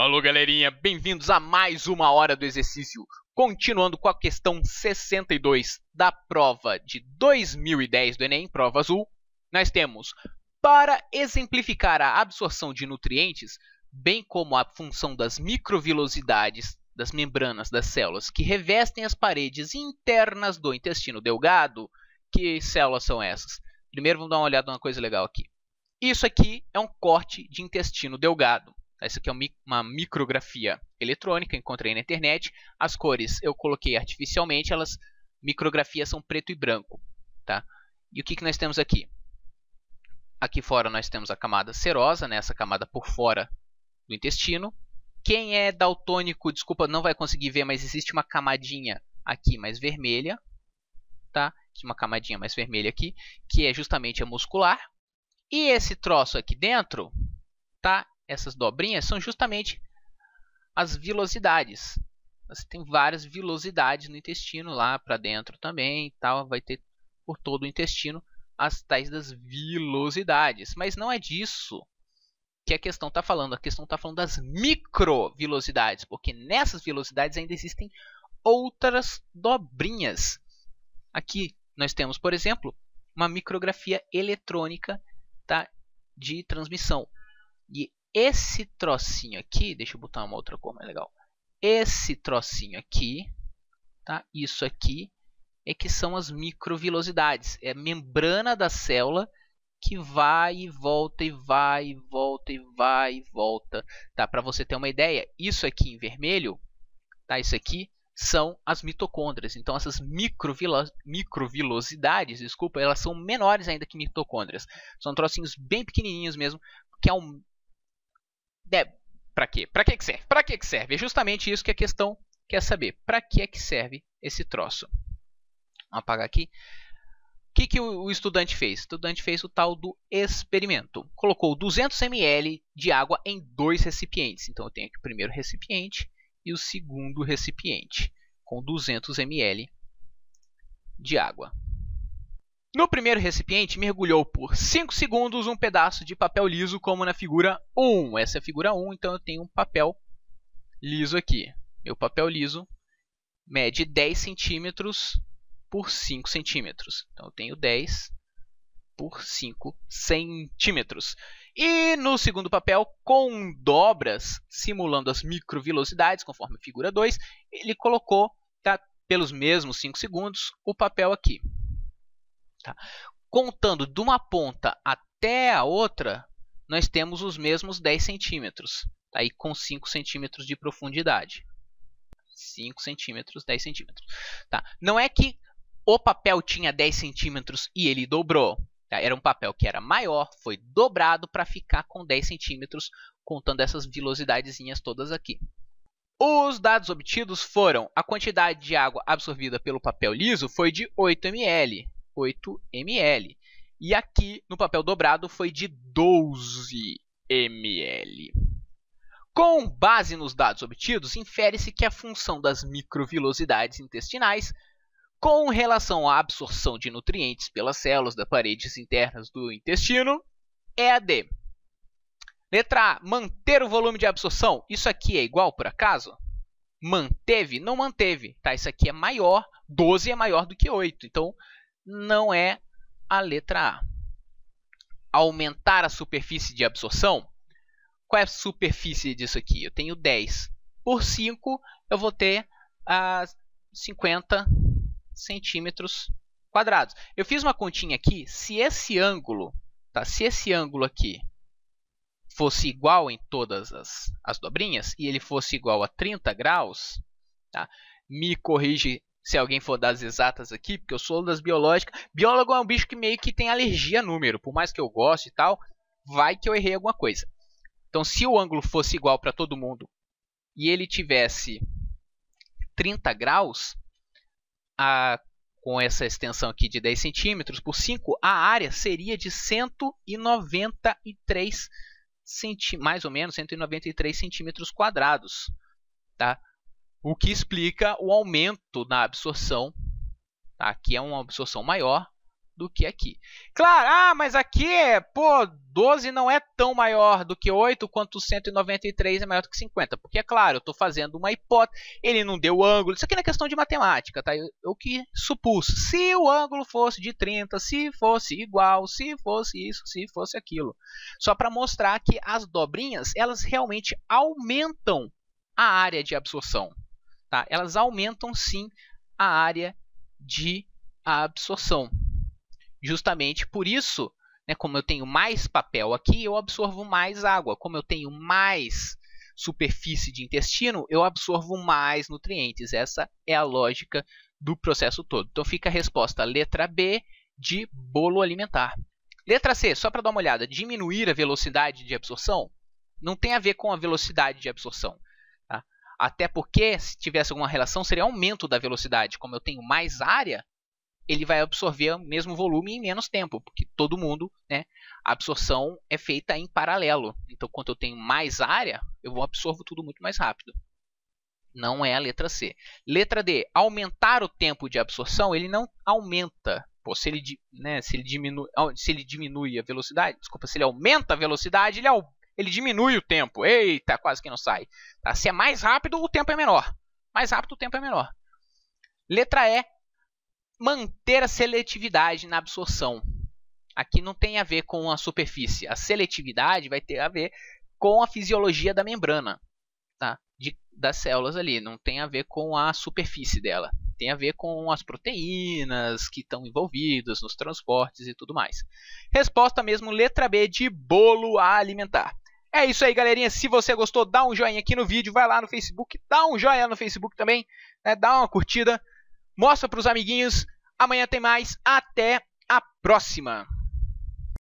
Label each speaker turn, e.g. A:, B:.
A: Alô, galerinha, bem-vindos a mais uma hora do exercício. Continuando com a questão 62 da prova de 2010 do Enem, prova azul, nós temos: para exemplificar a absorção de nutrientes, bem como a função das microvilosidades das membranas das células que revestem as paredes internas do intestino delgado, que células são essas? Primeiro vamos dar uma olhada numa coisa legal aqui. Isso aqui é um corte de intestino delgado. Essa tá, aqui é uma micrografia eletrônica, encontrei na internet. As cores eu coloquei artificialmente, elas micrografias são preto e branco. Tá? E o que, que nós temos aqui? Aqui fora nós temos a camada serosa, né? essa camada por fora do intestino. Quem é daltônico, desculpa, não vai conseguir ver, mas existe uma camadinha aqui mais vermelha, tá? uma camadinha mais vermelha aqui, que é justamente a muscular. E esse troço aqui dentro tá? essas dobrinhas são justamente as vilosidades. Você tem várias vilosidades no intestino lá para dentro também, tal, vai ter por todo o intestino as tais das vilosidades, mas não é disso que a questão está falando. A questão está falando das velocidades porque nessas velocidades ainda existem outras dobrinhas. Aqui nós temos, por exemplo, uma micrografia eletrônica tá, de transmissão. E esse trocinho aqui, deixa eu botar uma outra cor mais legal. Esse trocinho aqui, tá? Isso aqui é que são as microvilosidades. É a membrana da célula que vai e volta e vai e volta e vai e volta, tá? Para você ter uma ideia, isso aqui em vermelho, tá? Isso aqui são as mitocôndrias. Então essas microvilo microvilosidades, desculpa, elas são menores ainda que mitocôndrias. São trocinhos bem pequenininhos mesmo, que é né, para quê? Para que, que serve? Para que, que serve? É justamente isso que a questão quer saber. Para que é que serve esse troço? Vamos apagar aqui. O que, que o estudante fez? O estudante fez o tal do experimento. Colocou 200 ml de água em dois recipientes. Então eu tenho aqui o primeiro recipiente e o segundo recipiente com 200 ml de água. No primeiro recipiente, mergulhou por 5 segundos um pedaço de papel liso, como na figura 1. Essa é a figura 1, então eu tenho um papel liso aqui. Meu papel liso mede 10 centímetros por 5 centímetros. Então eu tenho 10 por 5 centímetros. E no segundo papel, com dobras, simulando as microvelocidades, conforme a figura 2, ele colocou, tá, pelos mesmos 5 segundos, o papel aqui. Tá? Contando de uma ponta até a outra, nós temos os mesmos 10 centímetros, tá? e com 5 centímetros de profundidade. 5 centímetros, 10 centímetros. Tá? Não é que o papel tinha 10 centímetros e ele dobrou. Tá? Era um papel que era maior, foi dobrado para ficar com 10 centímetros, contando essas velocidadezinhas todas aqui. Os dados obtidos foram a quantidade de água absorvida pelo papel liso foi de 8 ml, 8 ml. E aqui no papel dobrado foi de 12 ml. Com base nos dados obtidos, infere-se que a função das microvilosidades intestinais com relação à absorção de nutrientes pelas células das paredes internas do intestino é a D. Letra A, manter o volume de absorção. Isso aqui é igual, por acaso? Manteve? Não manteve. Tá? Isso aqui é maior, 12 é maior do que 8. Então, não é a letra A. Aumentar a superfície de absorção? Qual é a superfície disso aqui? Eu tenho 10. Por 5, eu vou ter ah, 50 centímetros quadrados. Eu fiz uma continha aqui. Se esse ângulo, tá? se esse ângulo aqui fosse igual em todas as, as dobrinhas, e ele fosse igual a 30 graus, tá? me corrige se alguém for das exatas aqui, porque eu sou das biológicas. Biólogo é um bicho que meio que tem alergia a número, por mais que eu goste e tal, vai que eu errei alguma coisa. Então, se o ângulo fosse igual para todo mundo e ele tivesse 30 graus, a, com essa extensão aqui de 10 centímetros por 5, a área seria de 193 centímetros, mais ou menos 193 centímetros quadrados. Tá? o que explica o aumento na absorção. Tá? Aqui é uma absorção maior do que aqui. Claro, ah, mas aqui é, pô, 12 não é tão maior do que 8 quanto 193 é maior do que 50. Porque, é claro, eu estou fazendo uma hipótese, ele não deu ângulo. Isso aqui não é questão de matemática, tá? Eu, eu que supus. Se o ângulo fosse de 30, se fosse igual, se fosse isso, se fosse aquilo. Só para mostrar que as dobrinhas, elas realmente aumentam a área de absorção. Tá? Elas aumentam sim a área de absorção. Justamente por isso, né, como eu tenho mais papel aqui, eu absorvo mais água. Como eu tenho mais superfície de intestino, eu absorvo mais nutrientes. Essa é a lógica do processo todo. Então fica a resposta letra B de bolo alimentar. Letra C, só para dar uma olhada, diminuir a velocidade de absorção não tem a ver com a velocidade de absorção. Até porque, se tivesse alguma relação, seria aumento da velocidade. Como eu tenho mais área, ele vai absorver o mesmo volume em menos tempo, porque todo mundo, né, a absorção é feita em paralelo. Então, quanto eu tenho mais área, eu vou absorvo tudo muito mais rápido. Não é a letra C. Letra D, aumentar o tempo de absorção, ele não aumenta. Pô, se ele, né, se ele diminui, se ele diminui a velocidade, desculpa, se ele aumenta a velocidade, ele aumenta ele diminui o tempo. Eita, quase que não sai. Tá? Se é mais rápido, o tempo é menor. Mais rápido, o tempo é menor. Letra E, manter a seletividade na absorção. Aqui não tem a ver com a superfície. A seletividade vai ter a ver com a fisiologia da membrana tá? De, das células ali. Não tem a ver com a superfície dela. Tem a ver com as proteínas que estão envolvidas nos transportes e tudo mais. Resposta mesmo, letra B de bolo alimentar. É isso aí, galerinha. Se você gostou, dá um joinha aqui no vídeo, vai lá no Facebook, dá um joinha no Facebook também, né? dá uma curtida, mostra para os amiguinhos. Amanhã tem mais. Até a próxima!